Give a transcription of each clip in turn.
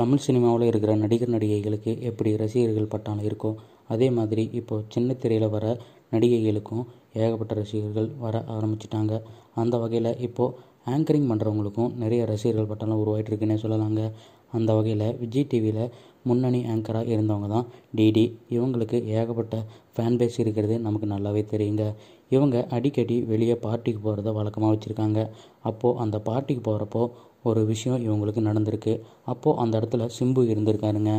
தமிழ் சினிமாவில் இருக்கிற நடிகர் நடிகைகளுக்கு எப்படி ரசிகர்கள் பட்டாலும் இருக்கோ அதே மாதிரி இப்போது சின்ன திரையில் வர நடிகைகளுக்கும் ஏகப்பட்ட ரசிகர்கள் வர ஆரம்பிச்சிட்டாங்க அந்த வகையில் இப்போது ஆங்கரிங் பண்ணுறவங்களுக்கும் நிறைய ரசிகர்கள் பட்டாலும் உருவாகிட்டு இருக்குன்னே சொல்லலாங்க அந்த வகையில் விஜய் டிவியில் முன்னணி ஆங்கராக இருந்தவங்க தான் டிடி இவங்களுக்கு ஏகப்பட்ட ஃபேன் பேஸ் இருக்கிறது நமக்கு நல்லாவே தெரியுங்க இவங்க அடிக்கடி வெளியே பார்ட்டிக்கு போகிறத வழக்கமாக வச்சுருக்காங்க அப்போது அந்த பார்ட்டிக்கு போகிறப்போ ஒரு விஷயம் இவங்களுக்கு நடந்திருக்கு அப்போது அந்த இடத்துல சிம்பு இருந்திருக்காருங்க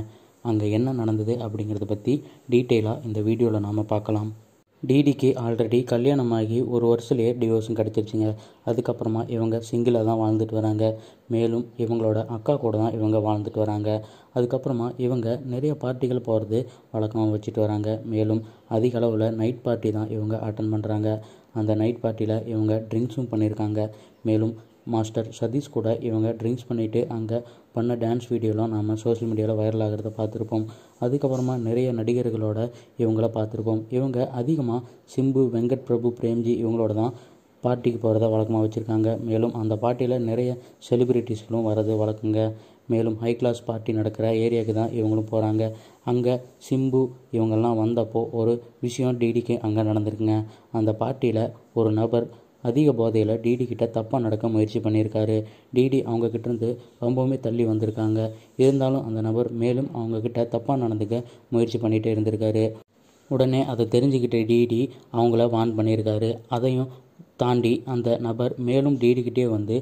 அங்கே என்ன நடந்தது அப்படிங்கிறத பற்றி டீட்டெயிலாக இந்த வீடியோவில் நாம் பார்க்கலாம் டிடிக்கு ஆல்ரெடி கல்யாணமாகி ஒரு வருஷத்துலேயே டிவோர்ஸும் கிடச்சிருச்சுங்க அதுக்கப்புறமா இவங்க சிங்கிளாக தான் வாழ்ந்துட்டு வராங்க மேலும் இவங்களோட அக்கா கூட தான் இவங்க வாழ்ந்துட்டு வராங்க அதுக்கப்புறமா இவங்க நிறைய பார்ட்டிகள் போகிறது வழக்கமாக வச்சுட்டு வராங்க மேலும் அதிக அளவில் நைட் பார்ட்டி தான் இவங்க அட்டன் பண்ணுறாங்க அந்த நைட் பார்ட்டியில் இவங்க ட்ரிங்க்ஸும் பண்ணியிருக்காங்க மேலும் மாஸ்டர் சதீஷ் கூட இவங்க ட்ரிங்க்ஸ் பண்ணிவிட்டு அங்கே பண்ண டான்ஸ் வீடியோலாம் நாம் சோஷியல் மீடியாவில் வைரல் ஆகிறத பார்த்துருப்போம் அதுக்கப்புறமா நிறைய நடிகர்களோட இவங்கள பார்த்துருப்போம் இவங்க அதிகமாக சிம்பு வெங்கட் பிரபு பிரேம்ஜி இவங்களோட தான் பார்ட்டிக்கு போகிறத வழக்கமாக வச்சுருக்காங்க மேலும் அந்த பார்ட்டியில் நிறைய செலிப்ரிட்டிஸ்களும் வர்றது வழக்குங்க மேலும் ஹை கிளாஸ் பார்ட்டி நடக்கிற ஏரியாவுக்கு தான் இவங்களும் போகிறாங்க அங்கே சிம்பு இவங்கெல்லாம் வந்தப்போ ஒரு விஷயம் டிடிக்கு அங்கே நடந்திருக்குங்க அந்த பார்ட்டியில் ஒரு நபர் அதிக போதையில் டிடி கிட்ட தப்பாக நடக்க முயற்சி பண்ணியிருக்காரு டிடி அவங்க கிட்டேருந்து ரொம்பவுமே தள்ளி வந்திருக்காங்க இருந்தாலும் அந்த நபர் மேலும் அவங்க கிட்ட தப்பாக நடந்துக்க முயற்சி பண்ணிகிட்டே இருந்திருக்காரு உடனே அதை தெரிஞ்சுக்கிட்ட டிடி அவங்கள வான் பண்ணியிருக்காரு அதையும் தாண்டி அந்த நபர் மேலும் டிடிக்கிட்டே வந்து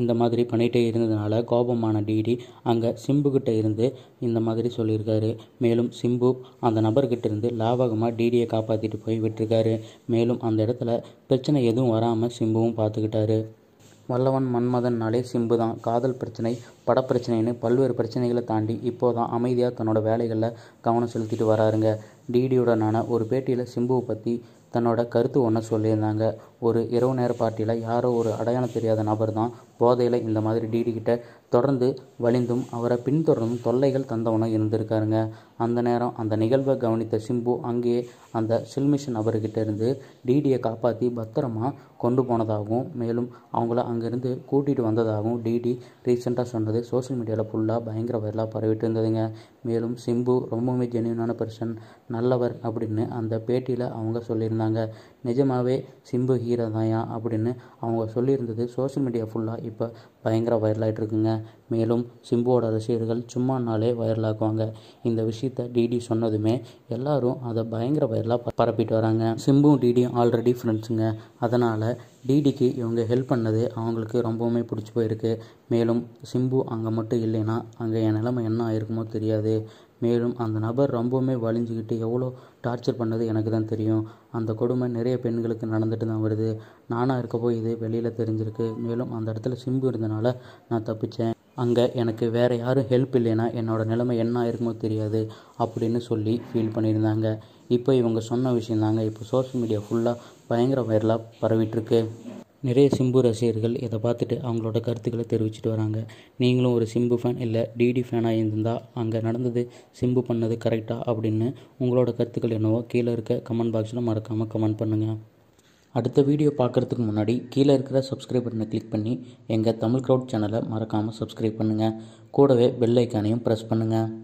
இந்த மாதிரி பண்ணிகிட்டே இருந்ததுனால கோபமான டிடி அங்கே சிம்புக்கிட்ட இருந்து இந்த மாதிரி சொல்லியிருக்காரு மேலும் சிம்பு அந்த நபர்கிட்ட இருந்து லாபகமாக டிடியை காப்பாற்றிட்டு போய் விட்டுருக்காரு மேலும் அந்த இடத்துல பிரச்சனை எதுவும் வராமல் சிம்புவும் பார்த்துக்கிட்டாரு வல்லவன் மன்மதன்னாலே சிம்பு தான் காதல் பிரச்சனை படப்பிரச்சனைன்னு பல்வேறு பிரச்சனைகளை தாண்டி இப்போதான் அமைதியாக தன்னோட வேலைகளில் கவனம் செலுத்திட்டு வராருங்க டிடியுடனான ஒரு பேட்டியில் சிம்புவை பற்றி தன்னோட கருத்து ஒன்று சொல்லியிருந்தாங்க ஒரு இரவு நேர பார்ட்டியில் யாரோ ஒரு அடையாளம் தெரியாத நபர் தான் போதையில் இந்த மாதிரி டிடி கிட்ட தொடர்ந்து வலிந்தும் அவரை பின்தொடர்ந்தும் தொல்லைகள் தந்தவனும் இருந்திருக்காருங்க அந்த நேரம் அந்த நிகழ்வை கவனித்த சிம்பு அங்கேயே அந்த சில்மிஷ் நபர்கிட்ட இருந்து டிடியை காப்பாற்றி பத்திரமா கொண்டு போனதாகவும் மேலும் அவங்கள அங்கேருந்து கூட்டிகிட்டு வந்ததாகவும் டிடி ரீசெண்டாக சொன்னது சோஷியல் மீடியாவில் ஃபுல்லாக பயங்கர வரலாக பரவிட்டு இருந்ததுங்க மேலும் சிம்பு ரொம்பவுமே ஜென்யூனான பர்சன் நல்லவர் அப்படின்னு அந்த பேட்டியில் அவங்க சொல்லியிருந்தாங்க நிஜமாகவே சிம்பு ஹீரோ தாயா அப்படின்னு அவங்க சொல்லியிருந்தது சோஷியல் மீடியா ஃபுல்லாக இப்போ பயங்கர வைரலாகிட்டு இருக்குங்க மேலும் சிம்புவோட ரசிகர்கள் சும்மா நாளே வைரலாக்குவாங்க இந்த விஷயத்த டிடி சொன்னதுமே எல்லாரும் அதை பயங்கர வைரலாக பரப்பிட்டு வராங்க சிம்பும் டிடியும் ஆல்ரெடி ஃப்ரெண்ட்ஸுங்க அதனால் டிடிக்கு இவங்க ஹெல்ப் பண்ணது அவங்களுக்கு ரொம்பவுமே பிடிச்சி போயிருக்கு மேலும் சிம்பு அங்கே மட்டும் இல்லைன்னா அங்கே என் நிலைமை என்ன ஆயிருக்குமோ தெரியாது மேலும் அந்த நபர் ரொம்பவுமே வலிஞ்சுக்கிட்டு எவ்வளோ டார்ச்சர் பண்ணது எனக்கு தான் தெரியும் அந்த கொடுமை நிறைய பெண்களுக்கு நடந்துட்டு தான் வருது நானாக இருக்கப்போ இது வெளியில் தெரிஞ்சிருக்கு மேலும் அந்த இடத்துல சிம்பு இருந்தனால நான் தப்பித்தேன் அங்கே எனக்கு வேறு யாரும் ஹெல்ப் இல்லைன்னா என்னோடய நிலைமை என்ன இருக்குமோ தெரியாது அப்படின்னு சொல்லி ஃபீல் பண்ணியிருந்தாங்க இப்போ இவங்க சொன்ன விஷயம் தாங்க இப்போ சோஷியல் மீடியா ஃபுல்லாக பயங்கர வைரலாக பரவிட்டுருக்கு நிறைய சிம்பு ரசிகர்கள் இதை பார்த்துட்டு அவங்களோட கருத்துக்களை தெரிவிச்சிட்டு வராங்க நீங்களும் ஒரு சிம்பு ஃபேன் இல்லை டிடி ஃபேனாக இருந்தால் அங்கே நடந்தது சிம்பு பண்ணது கரெக்டாக அப்படின்னு உங்களோட கருத்துக்கள் என்னவோ கீழே இருக்க கமெண்ட் பாக்ஸில் மறக்காமல் கமெண்ட் பண்ணுங்கள் அடுத்த வீடியோ பார்க்குறதுக்கு முன்னாடி கீழே இருக்கிற சப்ஸ்கிரைப் பட்டனை கிளிக் பண்ணி எங்கள் தமிழ் க்ரௌட் சேனலை மறக்காமல் சப்ஸ்கிரைப் பண்ணுங்கள் கூடவே பெல் ஐக்கானையும் ப்ரெஸ் பண்ணுங்கள்